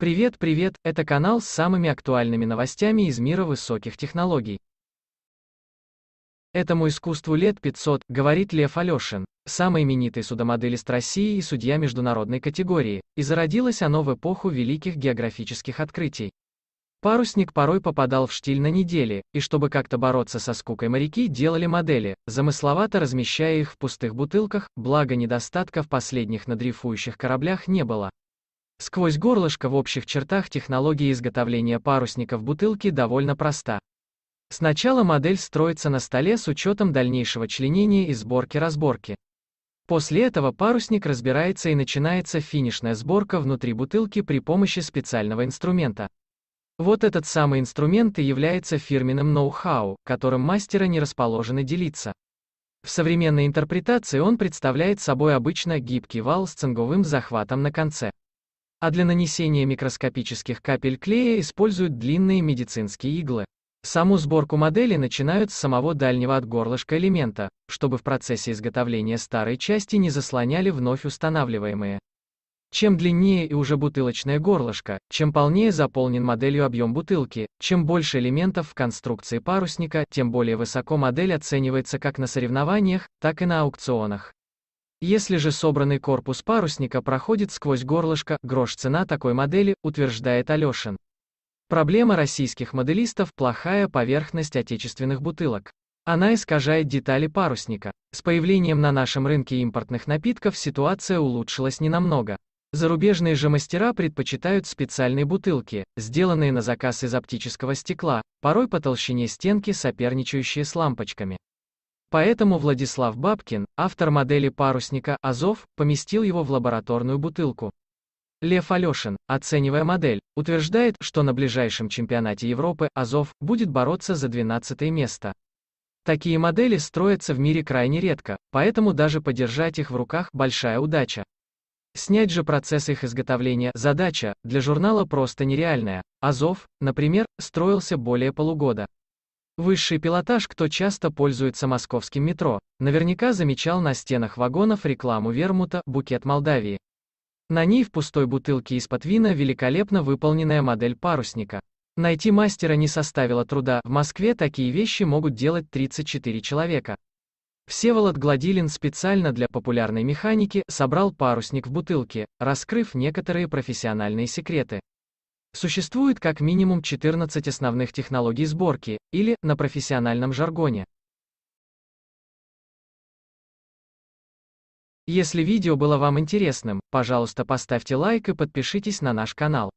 Привет, привет, это канал с самыми актуальными новостями из мира высоких технологий. Этому искусству лет 500, говорит Лев Алешин, самый именитый судомоделист России и судья международной категории, и зародилось оно в эпоху великих географических открытий. Парусник порой попадал в штиль на неделе, и чтобы как-то бороться со скукой моряки делали модели, замысловато размещая их в пустых бутылках, благо недостатка в последних надрифующих кораблях не было. Сквозь горлышко в общих чертах технология изготовления парусников бутылки довольно проста. Сначала модель строится на столе с учетом дальнейшего членения и сборки-разборки. После этого парусник разбирается и начинается финишная сборка внутри бутылки при помощи специального инструмента. Вот этот самый инструмент и является фирменным ноу-хау, которым мастера не расположены делиться. В современной интерпретации он представляет собой обычно гибкий вал с цинговым захватом на конце а для нанесения микроскопических капель клея используют длинные медицинские иглы. Саму сборку модели начинают с самого дальнего от горлышка элемента, чтобы в процессе изготовления старой части не заслоняли вновь устанавливаемые. Чем длиннее и уже бутылочное горлышко, чем полнее заполнен моделью объем бутылки, чем больше элементов в конструкции парусника, тем более высоко модель оценивается как на соревнованиях, так и на аукционах. Если же собранный корпус парусника проходит сквозь горлышко, грош цена такой модели, утверждает Алешин. Проблема российских моделистов – плохая поверхность отечественных бутылок. Она искажает детали парусника. С появлением на нашем рынке импортных напитков ситуация улучшилась ненамного. Зарубежные же мастера предпочитают специальные бутылки, сделанные на заказ из оптического стекла, порой по толщине стенки соперничающие с лампочками. Поэтому Владислав Бабкин, автор модели парусника «Азов», поместил его в лабораторную бутылку. Лев Алешин, оценивая модель, утверждает, что на ближайшем чемпионате Европы «Азов» будет бороться за 12 место. Такие модели строятся в мире крайне редко, поэтому даже подержать их в руках – большая удача. Снять же процесс их изготовления – задача, для журнала просто нереальная. «Азов», например, строился более полугода. Высший пилотаж, кто часто пользуется московским метро, наверняка замечал на стенах вагонов рекламу вермута «Букет Молдавии». На ней в пустой бутылке из-под вина великолепно выполненная модель парусника. Найти мастера не составило труда, в Москве такие вещи могут делать 34 человека. Всеволод Гладилин специально для популярной механики собрал парусник в бутылке, раскрыв некоторые профессиональные секреты. Существует как минимум 14 основных технологий сборки, или, на профессиональном жаргоне. Если видео было вам интересным, пожалуйста поставьте лайк и подпишитесь на наш канал.